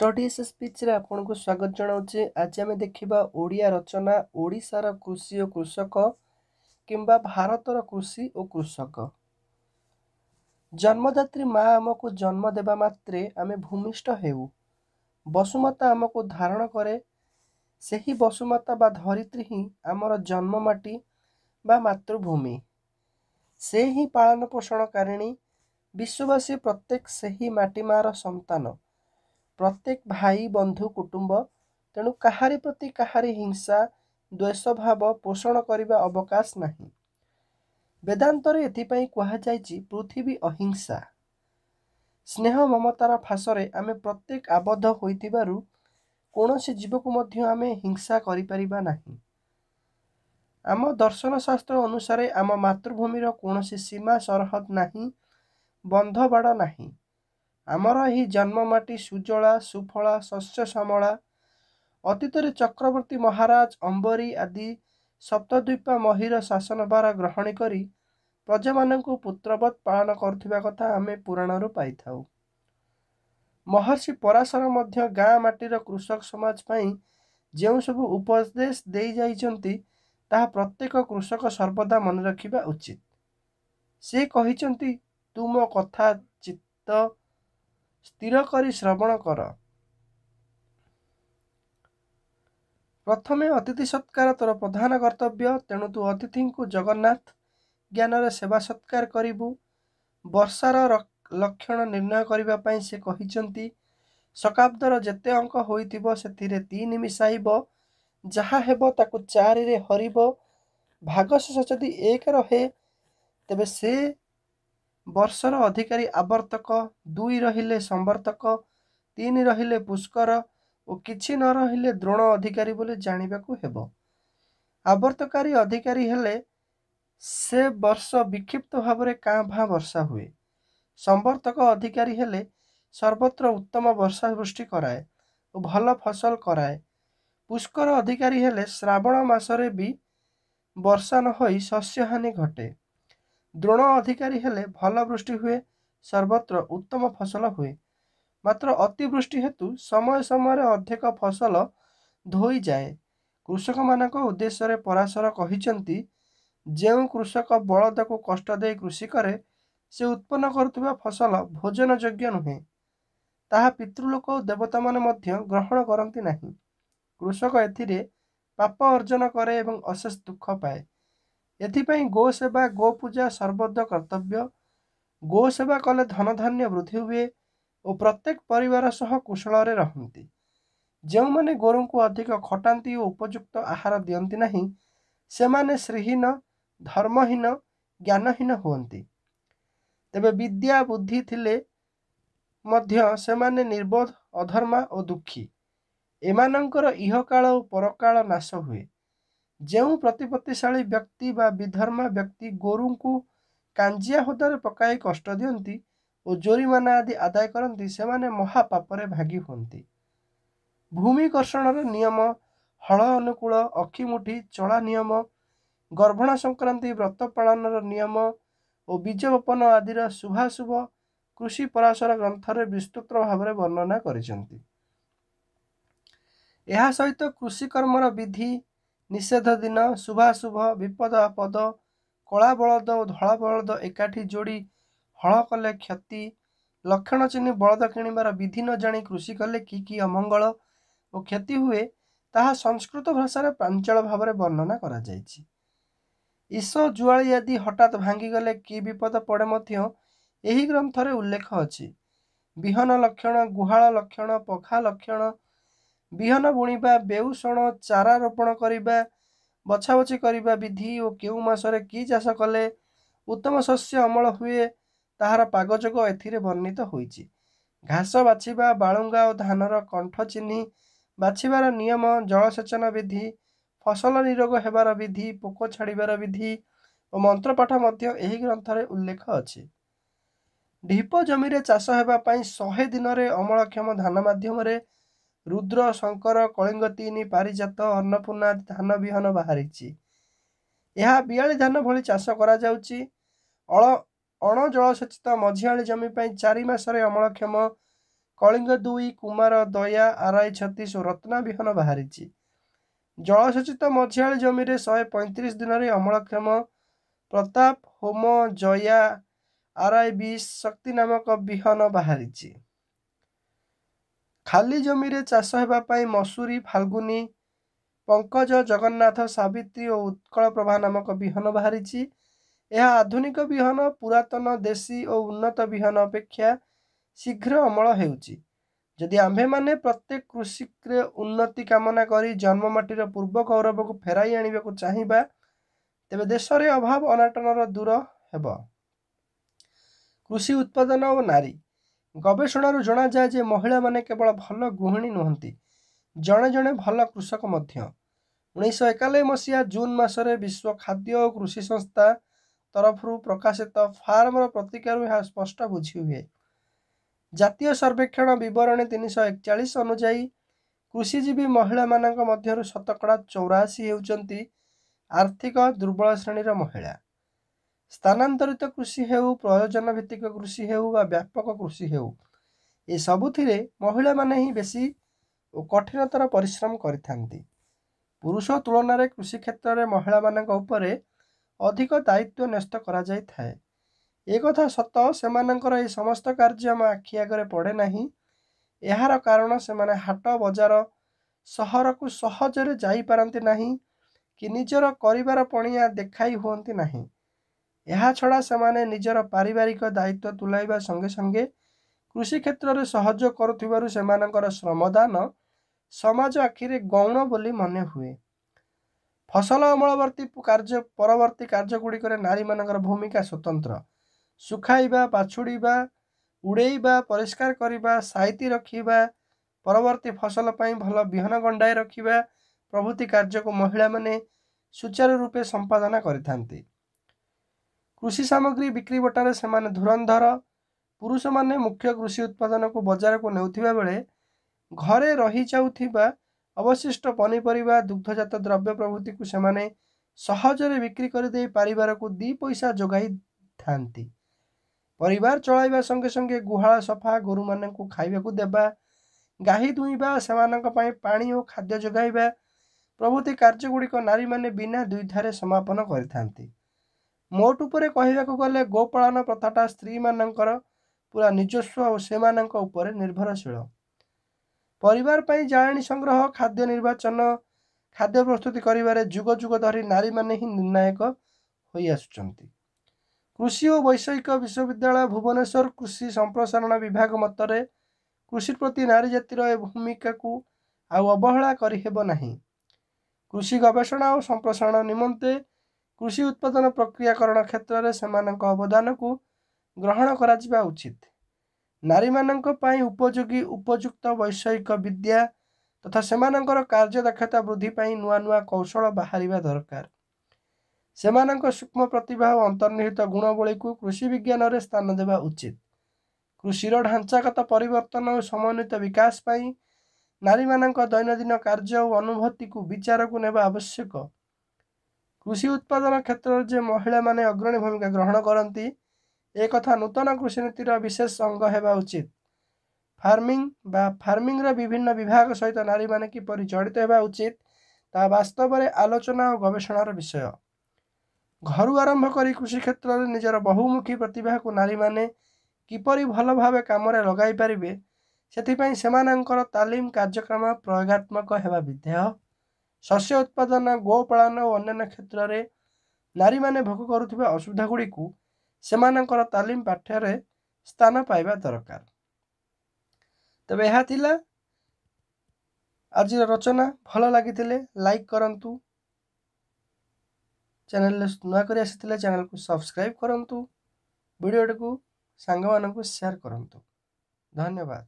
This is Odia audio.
ଷ୍ଟଡି ଏସ୍ଏସ୍ ପିଚ୍ରେ ଆପଣଙ୍କୁ ସ୍ୱାଗତ ଜଣାଉଛି ଆଜି ଆମେ ଦେଖିବା ଓଡ଼ିଆ ରଚନା ଓଡ଼ିଶାର କୃଷି ଓ କୃଷକ କିମ୍ବା ଭାରତର କୃଷି ଓ କୃଷକ ଜନ୍ମଦାତ୍ରୀ ମା ଆମକୁ ଜନ୍ମ ଦେବା ମାତ୍ରେ ଆମେ ଭୂମିଷ୍ଠ ହେଉ ବସୁମାତା ଆମକୁ ଧାରଣ କରେ ସେହି ବସୁମାତା ବା ଧରିତ୍ରୀ ହିଁ ଆମର ଜନ୍ମ ମାଟି ବା ମାତୃଭୂମି ସେ ହିଁ ପାଳନ ପୋଷଣକାରିଣୀ ବିଶ୍ୱବାସୀ ପ୍ରତ୍ୟେକ ସେହି ମାଟି ମାଆର ସନ୍ତାନ ପ୍ରତ୍ୟେକ ଭାଇ ବନ୍ଧୁ କୁଟୁମ୍ବ ତେଣୁ କାହାରି ପ୍ରତି କାହାରି ହିଂସା ଦ୍ୱେଷଭାବ ପୋଷଣ କରିବା ଅବକାଶ ନାହିଁ ବେଦାନ୍ତରେ ଏଥିପାଇଁ କୁହାଯାଇଛି ପୃଥିବୀ ଅହିଂସା ସ୍ନେହ ମମତାର ଫାସରେ ଆମେ ପ୍ରତ୍ୟେକ ଆବଦ୍ଧ ହୋଇଥିବାରୁ କୌଣସି ଜୀବକୁ ମଧ୍ୟ ଆମେ ହିଂସା କରିପାରିବା ନାହିଁ ଆମ ଦର୍ଶନଶାସ୍ତ୍ର ଅନୁସାରେ ଆମ ମାତୃଭୂମିର କୌଣସି ସୀମା ସରହଦ ନାହିଁ ବନ୍ଧବାଡ଼ ନାହିଁ ଆମର ଏହି ଜନ୍ମ ମାଟି ସୁଜଳା ସୁଫଳା ଶସ୍ୟ ଶ୍ୟାମଳା ଅତୀତରେ ଚକ୍ରବର୍ତ୍ତୀ ମହାରାଜ ଅମ୍ବରୀ ଆଦି ସପ୍ତଦ୍ୱୀପ ମହିର ଶାସନ ଶାସନଭାର ଗ୍ରହଣ କରି ପ୍ରଜାମାନଙ୍କୁ ପୁତ୍ରବତ ପାଳନ କରୁଥିବା କଥା ଆମେ ପୁରାଣରୁ ପାଇଥାଉ ମହର୍ଷି ପରାଶର ମଧ୍ୟ ଗାଁ ମାଟିର କୃଷକ ସମାଜ ପାଇଁ ଯେଉଁ ସବୁ ଉପଦେଶ ଦେଇ ଯାଇଛନ୍ତି ତାହା ପ୍ରତ୍ୟେକ କୃଷକ ସର୍ବଦା ମନେ ରଖିବା ଉଚିତ ସେ କହିଛନ୍ତି ତୁମ କଥା ଚିତ୍ତ ସ୍ଥିର କରି ଶ୍ରବଣ କର ପ୍ରଥମେ ଅତିଥି ସତ୍କାର ତୋର ପ୍ରଧାନ କର୍ତ୍ତବ୍ୟ ତେଣୁ ତୁ ଅତିଥିଙ୍କୁ ଜଗନ୍ନାଥ ଜ୍ଞାନରେ ସେବା ସତ୍କାର କରିବୁ ବର୍ଷାର ଲକ୍ଷଣ ନିର୍ଣ୍ଣୟ କରିବା ପାଇଁ ସେ କହିଛନ୍ତି ଶକାବ୍ଦର ଯେତେ ଅଙ୍କ ହୋଇଥିବ ସେଥିରେ ତିନି ମିଶାଇବ ଯାହା ହେବ ତାକୁ ଚାରିରେ ହରିବ ଭାଗଶେଷ ଯଦି ଏକ ରହେ ତେବେ ସେ ବର୍ଷର ଅଧିକାରୀ ଆବର୍ତ୍ତକ ଦୁଇ ରହିଲେ ସମ୍ବର୍ତ୍ତକ ତିନି ରହିଲେ ପୁଷ୍କର ଓ କିଛି ନ ରହିଲେ ଦ୍ରୋଣ ଅଧିକାରୀ ବୋଲି ଜାଣିବାକୁ ହେବ ଆବର୍ତ୍ତକାରୀ ଅଧିକାରୀ ହେଲେ ସେ ବର୍ଷ ବିକ୍ଷିପ୍ତ ଭାବରେ କାଁ ଭାଁ ବର୍ଷା ହୁଏ ସମ୍ବର୍ତ୍ତକ ଅଧିକାରୀ ହେଲେ ସର୍ବତ୍ର ଉତ୍ତମ ବର୍ଷା ସୃଷ୍ଟି କରାଏ ଓ ଭଲ ଫସଲ କରାଏ ପୁଷ୍କର ଅଧିକାରୀ ହେଲେ ଶ୍ରାବଣ ମାସରେ ବି ବର୍ଷା ନ ହୋଇ ଶସ୍ୟହାନି ଘଟେ ଦ୍ରୋଣ ଅଧିକାରୀ ହେଲେ ଭଲ ବୃଷ୍ଟି ହୁଏ ସର୍ବତ୍ର ଉତ୍ତମ ଫସଲ ହୁଏ ମାତ୍ର ଅତିବୃଷ୍ଟି ହେତୁ ସମୟ ସମୟରେ ଅଧିକ ଫସଲ ଧୋଇଯାଏ କୃଷକମାନଙ୍କ ଉଦ୍ଦେଶ୍ୟରେ ପରାଶର କହିଛନ୍ତି ଯେଉଁ କୃଷକ ବଳଦକୁ କଷ୍ଟ ଦେଇ କୃଷି କରେ ସେ ଉତ୍ପନ୍ନ କରୁଥିବା ଫସଲ ଭୋଜନ ଯୋଗ୍ୟ ନୁହେଁ ତାହା ପିତୃଲୋକ ଓ ଦେବତାମାନେ ମଧ୍ୟ ଗ୍ରହଣ କରନ୍ତି ନାହିଁ କୃଷକ ଏଥିରେ ପାପ ଅର୍ଜନ କରେ ଏବଂ ଅଶେଷ ଦୁଃଖ ପାଏ ଏଥିପାଇଁ ଗୋ ସେବା ଗୋ ପୂଜା ସର୍ବଦ କର୍ତ୍ତବ୍ୟ ଗୋ ସେବା କଲେ ଧନଧାନ୍ୟ ବୃଦ୍ଧି ହୁଏ ଓ ପ୍ରତ୍ୟେକ ପରିବାର ସହ କୁଶଳରେ ରହନ୍ତି ଯେଉଁମାନେ ଗୋରୁଙ୍କୁ ଅଧିକ ଖଟାନ୍ତି ଓ ଉପଯୁକ୍ତ ଆହାର ଦିଅନ୍ତି ନାହିଁ ସେମାନେ ଶ୍ରୀହୀନ ଧର୍ମହୀନ ଜ୍ଞାନହୀନ ହୁଅନ୍ତି ତେବେ ବିଦ୍ୟା ବୁଦ୍ଧି ଥିଲେ ମଧ୍ୟ ସେମାନେ ନିର୍ବୋଧ ଅଧର୍ମା ଓ ଦୁଃଖୀ ଏମାନଙ୍କର ଇହକାଳ ଓ ପରକାଳ ନାଶ ହୁଏ ଯେଉଁ ପ୍ରତିପତ୍ତିଶାଳୀ ବ୍ୟକ୍ତି ବା ବିଧର୍ମା ବ୍ୟକ୍ତି ଗୋରୁଙ୍କୁ କାଞ୍ଜିଆ ହୃଦରେ ପକାଇ କଷ୍ଟ ଦିଅନ୍ତି ଓ ଜୋରିମାନା ଆଦି ଆଦାୟ କରନ୍ତି ସେମାନେ ମହାପାପରେ ଭାଗି ହୁଅନ୍ତି ଭୂମିକର୍ଷଣର ନିୟମ ହଳ ଅନୁକୂଳ ଅକ୍ଷିମୁଠି ଚଳା ନିୟମ ଗର୍ଭଣା ସଂକ୍ରାନ୍ତି ବ୍ରତ ପାଳନର ନିୟମ ଓ ବୀଜ ବୀଜବପନ ଆଦିର ଶୁଭାଶୁଭ କୃଷି ପରାଶର ଗ୍ରନ୍ଥରେ ବିସ୍ତୃତ ଭାବରେ ବର୍ଣ୍ଣନା କରିଛନ୍ତି ଏହା ସହିତ କୃଷି କର୍ମର ବିଧି ନିଷେଧ ଦିନ ଶୁଭାଶୁଭ ବିପଦ ଆପଦ ବଳଦ ଓ ଧଳା ବଳଦ ଏକାଠି ଯୋଡ଼ି ହଳ କଲେ କ୍ଷତି ଲକ୍ଷଣ ଚିହ୍ନି ବଳଦ କିଣିବାର ବିଧି ନ ଜାଣି କୃଷି କଲେ କି କି ଅମଙ୍ଗଳ ଓ କ୍ଷତି ହୁଏ ତାହା ସଂସ୍କୃତ ଭାଷାରେ ପ୍ରାଞ୍ଚଳ ଭାବରେ ବର୍ଣ୍ଣନା କରାଯାଇଛି ଇସ ଜୁଆଳି ଆଦି ହଠାତ୍ ଭାଙ୍ଗିଗଲେ କି ବିପଦ ପଡ଼େ ମଧ୍ୟ ଏହି ଗ୍ରନ୍ଥରେ ଉଲ୍ଲେଖ ଅଛି ବିହନ ଲକ୍ଷଣ ଗୁହାଳ ଲକ୍ଷଣ ପଖା ଲକ୍ଷଣ ବିହନ ବୁଣିବା ବେଉଷଣ ଚାରା ରୋପଣ କରିବା ବଛାବଛି କରିବା ବିଧି ଓ କେଉଁ ମାସରେ କି ଚାଷ କଲେ ଉତ୍ତମ ଶସ୍ୟ ଅମଳ ହୁଏ ତାହାର ପାଗ ଯୋଗ ଏଥିରେ ବର୍ଣ୍ଣିତ ହୋଇଛି ଘାସ ବାଛିବା ବାଳୁଙ୍ଗା ଓ ଧାନର କଣ୍ଠ ଚିହ୍ନି ବାଛିବାର ନିୟମ ଜଳସେଚନ ବିଧି ଫସଲ ନିରୋଗ ହେବାର ବିଧି ପୋକ ଛାଡ଼ିବାର ବିଧି ଓ ମନ୍ତ୍ରପାଠ ମଧ୍ୟ ଏହି ଗ୍ରନ୍ଥରେ ଉଲ୍ଲେଖ ଅଛି ଢିପ ଜମିରେ ଚାଷ ହେବା ପାଇଁ ଶହେ ଦିନରେ ଅମଳକ୍ଷମ ଧାନ ମାଧ୍ୟମରେ ରୁଦ୍ର ଶଙ୍କର କଳିଙ୍ଗ ତିନି ପାରିଜାତ ଅନ୍ନପୂର୍ଣ୍ଣା ଆଦି ଧାନ ବିହନ ବାହାରିଛି ଏହା ବିଆଳି ଧାନ ଭଳି ଚାଷ କରାଯାଉଛି ଅଳ ଜଳସେଚିତ ମଝିଆଳି ଜମି ପାଇଁ ଚାରି ମାସରେ ଅମଳକ୍ଷମ କଳିଙ୍ଗ ଦୁଇ କୁମାର ଦୟା ଆରଆଇ ଛତିଶ ଓ ରତ୍ନା ବିହନ ବାହାରିଛି ଜଳସେଚିତ ମଝିଆଳି ଜମିରେ ଶହେ ପଇଁତିରିଶ ଦିନରେ ଅମଳକ୍ଷମ ପ୍ରତାପ ହୋମ ଜୟା ଆରଆଇ ବିଶ ଶକ୍ତି ନାମକ ବିହନ ବାହାରିଛି ଖାଲି ଜମିରେ ଚାଷ ହେବା ପାଇଁ ମସୁରୀ ଫାଲ୍ଗୁନି ପଙ୍କଜ ଜଗନ୍ନାଥ ସାବିତ୍ରୀ ଓ ଉତ୍କଳ ପ୍ରଭା ନାମକ ବିହନ ବାହାରିଛି ଏହା ଆଧୁନିକ ବିହନ ପୁରାତନ ଦେଶୀ ଓ ଉନ୍ନତ ବିହନ ଅପେକ୍ଷା ଶୀଘ୍ର ଅମଳ ହେଉଛି ଯଦି ଆମ୍ଭେମାନେ ପ୍ରତ୍ୟେକ କୃଷିରେ ଉନ୍ନତି କାମନା କରି ଜନ୍ମମାଟିର ପୂର୍ବ ଗୌରବକୁ ଫେରାଇ ଆଣିବାକୁ ଚାହିଁବା ତେବେ ଦେଶରେ ଅଭାବ ଅନାଟନର ଦୂର ହେବ କୃଷି ଉତ୍ପାଦନ ଓ ନାରୀ ଗବେଷଣାରୁ ଜଣାଯାଏ ଯେ ମହିଳାମାନେ କେବଳ ଭଲ ଗୃହିଣୀ ନୁହନ୍ତି ଜଣେ ଜଣେ ଭଲ କୃଷକ ମଧ୍ୟ ଉଣେଇଶହ ଏକାନବେ ମସିହା ଜୁନ୍ ମାସରେ ବିଶ୍ୱ ଖାଦ୍ୟ ଓ କୃଷି ସଂସ୍ଥା ତରଫରୁ ପ୍ରକାଶିତ ଫାର୍ମର ପ୍ରତିକାରୁ ଏହା ସ୍ପଷ୍ଟ ବୁଝି ହୁଏ ଜାତୀୟ ସର୍ବେକ୍ଷଣ ବିବରଣୀ ତିନିଶହ ଏକଚାଳିଶ ଅନୁଯାୟୀ କୃଷିଜୀବୀ ମହିଳାମାନଙ୍କ ମଧ୍ୟରୁ ଶତକଡ଼ା ଚଉରାଅଶୀ ହେଉଛନ୍ତି ଆର୍ଥିକ ଦୁର୍ବଳ ଶ୍ରେଣୀର ମହିଳା ସ୍ଥାନାନ୍ତରିତ କୃଷି ହେଉ ପ୍ରୟୋଜନ ଭିତ୍ତିକ କୃଷି ହେଉ ବା ବ୍ୟାପକ କୃଷି ହେଉ ଏସବୁଥିରେ ମହିଳାମାନେ ହିଁ ବେଶୀ ଓ କଠିନତର ପରିଶ୍ରମ କରିଥାନ୍ତି ପୁରୁଷ ତୁଳନାରେ କୃଷି କ୍ଷେତ୍ରରେ ମହିଳାମାନଙ୍କ ଉପରେ ଅଧିକ ଦାୟିତ୍ୱ ନ୍ୟସ୍ତ କରାଯାଇଥାଏ ଏ କଥା ସତ ସେମାନଙ୍କର ଏହି ସମସ୍ତ କାର୍ଯ୍ୟ ଆମ ଆଖି ଆଗରେ ପଡ଼େ ନାହିଁ ଏହାର କାରଣ ସେମାନେ ହାଟ ବଜାର ସହରକୁ ସହଜରେ ଯାଇପାରନ୍ତି ନାହିଁ କି ନିଜର କରିବାର ପଣିଆ ଦେଖାଇ ହୁଅନ୍ତି ନାହିଁ ଏହାଛଡ଼ା ସେମାନେ ନିଜର ପାରିବାରିକ ଦାୟିତ୍ୱ ତୁଲାଇବା ସଙ୍ଗେ ସଙ୍ଗେ କୃଷି କ୍ଷେତ୍ରରେ ସହଯୋଗ କରୁଥିବାରୁ ସେମାନଙ୍କର ଶ୍ରମଦାନ ସମାଜ ଆଖିରେ ଗୌଣ ବୋଲି ମନେ ହୁଏ ଫସଲ ଅମଳବର୍ତ୍ତୀ କାର୍ଯ୍ୟ ପରବର୍ତ୍ତୀ କାର୍ଯ୍ୟ ଗୁଡ଼ିକରେ ନାରୀମାନଙ୍କର ଭୂମିକା ସ୍ୱତନ୍ତ୍ର ଶୁଖାଇବା ବାଛୁଡ଼ିବା ଉଡ଼େଇବା ପରିଷ୍କାର କରିବା ସାଇତି ରଖିବା ପରବର୍ତ୍ତୀ ଫସଲ ପାଇଁ ଭଲ ବିହନ ଗଣ୍ଡାଇ ରଖିବା ପ୍ରଭୃତି କାର୍ଯ୍ୟକୁ ମହିଳାମାନେ ସୁଚାରୁ ରୂପେ ସମ୍ପାଦନା କରିଥାନ୍ତି कृषि सामग्री बिक्री बटार धुरन्धर पुरुष मुख्य कृषि उत्पादन को बजार को बजारको बेले बेला रही रहिचाउँदा अवशिष्ट पनिपर दुग्धजात द्रव्य को प्रभृतिको सहजरे बिक्री कर गरिदिइ पार दुई पैसा जग्गा चलैवा संगे संगे गुहा सफा गाही गोरु म खा दा गाई धुइँबा पाइ प्रभृति कार्ज्युडिक नारी बिना दुईथै समापन गरि ମୋଟ ଉପରେ କହିବାକୁ ଗଲେ ଗୋପାଳନ ପ୍ରଥାଟା ସ୍ତ୍ରୀମାନଙ୍କର ପୁରା ନିଜସ୍ୱ ଓ ସେମାନଙ୍କ ଉପରେ ନିର୍ଭରଶୀଳ ପରିବାର ପାଇଁ ଜାଳେଣୀ ସଂଗ୍ରହ ଖାଦ୍ୟ ନିର୍ବାଚନ ଖାଦ୍ୟ ପ୍ରସ୍ତୁତି କରିବାରେ ଯୁଗ ଯୁଗ ଧରି ନାରୀମାନେ ହିଁ ନିର୍ଣ୍ଣାୟକ ହୋଇ ଆସୁଛନ୍ତି କୃଷି ଓ ବୈଷୟିକ ବିଶ୍ୱବିଦ୍ୟାଳୟ ଭୁବନେଶ୍ୱର କୃଷି ସମ୍ପ୍ରସାରଣ ବିଭାଗ ମତରେ କୃଷି ପ୍ରତି ନାରୀ ଜାତିର ଏ ଭୂମିକାକୁ ଆଉ ଅବହେଳା କରିହେବ ନାହିଁ କୃଷି ଗବେଷଣା ଓ ସମ୍ପ୍ରସାରଣ ନିମନ୍ତେ କୃଷି ଉତ୍ପାଦନ ପ୍ରକ୍ରିୟାକରଣ କ୍ଷେତ୍ରରେ ସେମାନଙ୍କ ଅବଦାନକୁ ଗ୍ରହଣ କରାଯିବା ଉଚିତ ନାରୀମାନଙ୍କ ପାଇଁ ଉପଯୋଗୀ ଉପଯୁକ୍ତ ବୈଷୟିକ ବିଦ୍ୟା ତଥା ସେମାନଙ୍କର କାର୍ଯ୍ୟଦକ୍ଷତା ବୃଦ୍ଧି ପାଇଁ ନୂଆ ନୂଆ କୌଶଳ ବାହାରିବା ଦରକାର ସେମାନଙ୍କ ସୂକ୍ଷ୍ମ ପ୍ରତିଭା ଓ ଅନ୍ତର୍ନିହିତ ଗୁଣବଳୀକୁ କୃଷି ବିଜ୍ଞାନରେ ସ୍ଥାନ ଦେବା ଉଚିତ କୃଷିର ଢାଞ୍ଚାଗତ ପରିବର୍ତ୍ତନ ଓ ସମନ୍ୱିତ ବିକାଶ ପାଇଁ ନାରୀମାନଙ୍କ ଦୈନନ୍ଦିନ କାର୍ଯ୍ୟ ଓ ଅନୁଭୂତିକୁ ବିଚାରକୁ ନେବା ଆବଶ୍ୟକ କୃଷି ଉତ୍ପାଦନ କ୍ଷେତ୍ରରେ ମହିଳାମାନେ ଅଗ୍ରଣୀ ଭୂମିକା ଗ୍ରହଣ କରନ୍ତି ଏକଥା ନୂତନ କୃଷିନୀତିର ବିଶେଷ ଅଙ୍ଗ ହେବା ଉଚିତ ଫାର୍ମିଂ ବା ଫାର୍ମିଂର ବିଭିନ୍ନ ବିଭାଗ ସହିତ ନାରୀମାନେ କିପରି ଜଡ଼ିତ ହେବା ଉଚିତ ତାହା ବାସ୍ତବରେ ଆଲୋଚନା ଓ ଗବେଷଣାର ବିଷୟ ଘରୁ ଆରମ୍ଭ କରି କୃଷି କ୍ଷେତ୍ରରେ ନିଜର ବହୁମୁଖୀ ପ୍ରତିଭାକୁ ନାରୀମାନେ କିପରି ଭଲ ଭାବେ କାମରେ ଲଗାଇ ପାରିବେ ସେଥିପାଇଁ ସେମାନଙ୍କର ତାଲିମ କାର୍ଯ୍ୟକ୍ରମ ପ୍ରୟୋଗାତ୍ମକ ହେବା ବିଧେୟ ଶସ୍ୟ ଉତ୍ପାଦନ ଗୋ ପାଳନ ଓ ଅନ୍ୟାନ୍ୟ କ୍ଷେତ୍ରରେ ନାରୀମାନେ ଭୋଗ କରୁଥିବା ଅସୁବିଧା ଗୁଡ଼ିକୁ ସେମାନଙ୍କର ତାଲିମ ପାଠ୍ୟରେ ସ୍ଥାନ ପାଇବା ଦରକାର ତେବେ ଏହା ଥିଲା ଆଜିର ରଚନା ଭଲ ଲାଗିଥିଲେ ଲାଇକ୍ କରନ୍ତୁ ଚ୍ୟାନେଲରେ ନୂଆ କରି ଆସିଥିଲେ ଚ୍ୟାନେଲକୁ ସବସ୍କ୍ରାଇବ୍ କରନ୍ତୁ ଭିଡ଼ିଓଟିକୁ ସାଙ୍ଗମାନଙ୍କୁ ସେୟାର କରନ୍ତୁ ଧନ୍ୟବାଦ